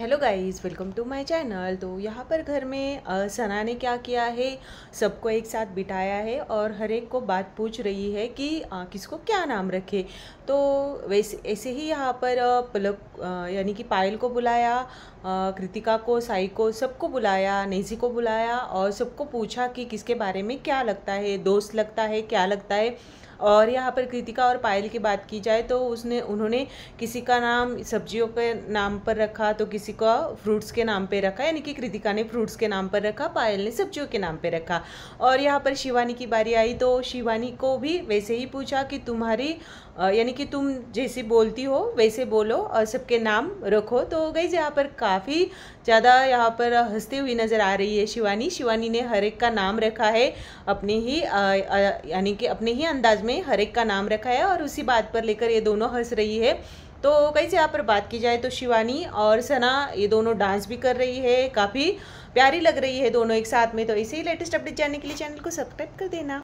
hello guys welcome to my channel तो यहाँ पर घर में सना ने क्या किया है सबको एक साथ बिठाया है और हर एक को बात पूछ रही है कि किसको क्या नाम रखे तो वैसे ऐसे ही यहाँ पर पलक यानी कि पायल को बुलाया कृतिका को साई को सबको बुलाया नेजी को बुलाया और सबको पूछा कि किसके बारे में क्या लगता है दोस्त लगता है क्या लगता है और यहाँ पर कृतिका और पायल की बात की जाए तो उसने उन्होंने किसी का नाम सब्जियों के नाम पर रखा तो किसी का फ्रूट्स के नाम पर रखा यानी कि कृतिका ने फ्रूट्स के नाम पर रखा पायल ने सब्जियों के नाम पर रखा और यहाँ पर शिवानी की बारी आई तो शिवानी को भी वैसे ही पूछा कि तुम्हारी यानी कि तुम जैसे बोलती हो वैसे बोलो और सबके नाम रखो तो गई यहाँ पर काफ़ी ज़्यादा यहाँ पर हंसती हुई नज़र आ रही है शिवानी शिवानी ने हर एक का नाम रखा है अपने ही यानी कि अपने ही अंदाज में में हर एक का नाम रखा है और उसी बात पर लेकर ये दोनों हंस रही है तो से यहाँ पर बात की जाए तो शिवानी और सना ये दोनों डांस भी कर रही है काफ़ी प्यारी लग रही है दोनों एक साथ में तो इसी लेटेस्ट अपडेट जानने के लिए चैनल को सब्सक्राइब कर देना